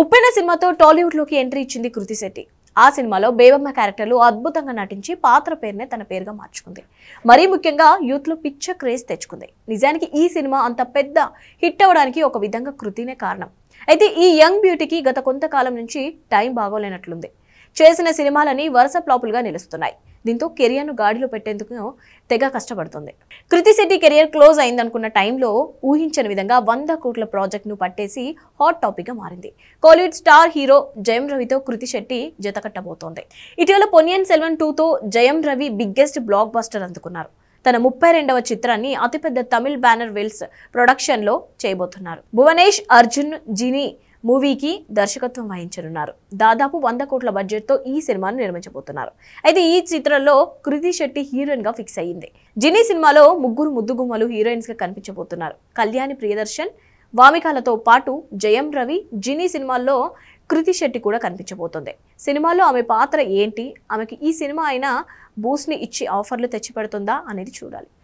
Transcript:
ఉప్పెన సినిమాతో టాలీవుడ్ లోకి ఎంట్రీ ఇచ్చింది కృతి శెట్టి ఆ సినిమాలో బేబమ్మ క్యారెక్టర్లు అద్భుతంగా నటించి పాత్ర పేరునే తన పేరుగా మార్చుకుంది మరీ ముఖ్యంగా యూత్ లో పిచ్చ క్రేజ్ తెచ్చుకుంది నిజానికి ఈ సినిమా అంత పెద్ద హిట్ అవ్వడానికి ఒక విధంగా కృతినే కారణం అయితే ఈ యంగ్ బ్యూటీకి గత కొంతకాలం నుంచి టైం బాగోలేనట్లుంది చేసిన సినిమాలని వరుస ఫ్లాపులుగా నిలుస్తున్నాయి దీంతో కెరియర్ను గాడిలో పెట్టేందుకు తెగ కష్టపడుతుంది కృతి శెట్టి కెరియర్ క్లోజ్ అయిందనుకున్న టైంలో ఊహించని విధంగా వంద కోట్ల ప్రాజెక్ట్ను పట్టేసి హాట్ టాపిక్గా మారింది కోలీవుడ్ స్టార్ హీరో జయం రవితో కృతి శెట్టి జతకట్టబోతోంది ఇటీవల పొనియన్ సెల్వన్ టూతో జయం రవి బిగ్గెస్ట్ బ్లాక్ బస్టర్ అందుకున్నారు తన ముప్పై రెండవ చిత్రాన్ని అతిపెద్ద తమిళ్ బ్యానర్ వెల్స్ ప్రొడక్షన్లో చేయబోతున్నారు భువనేష్ అర్జున్ జిని మూవీకి దర్శకత్వం వహించనున్నారు దాదాపు వంద కోట్ల బడ్జెట్తో ఈ సినిమాను నిర్మించబోతున్నారు అయితే ఈ చిత్రంలో కృతి శెట్టి హీరోయిన్గా ఫిక్స్ అయ్యింది జినీ సినిమాలో ముగ్గురు ముద్దుగుమ్మలు హీరోయిన్స్గా కనిపించబోతున్నారు కళ్యాణి ప్రియదర్శన్ వామికాలతో పాటు జయం రవి జినీ సినిమాల్లో కృతి శెట్టి కూడా కనిపించబోతుంది సినిమాలో ఆమె పాత్ర ఏంటి ఆమెకి ఈ సినిమా అయినా బూస్ట్ని ఇచ్చి ఆఫర్లు తెచ్చిపెడుతుందా అనేది చూడాలి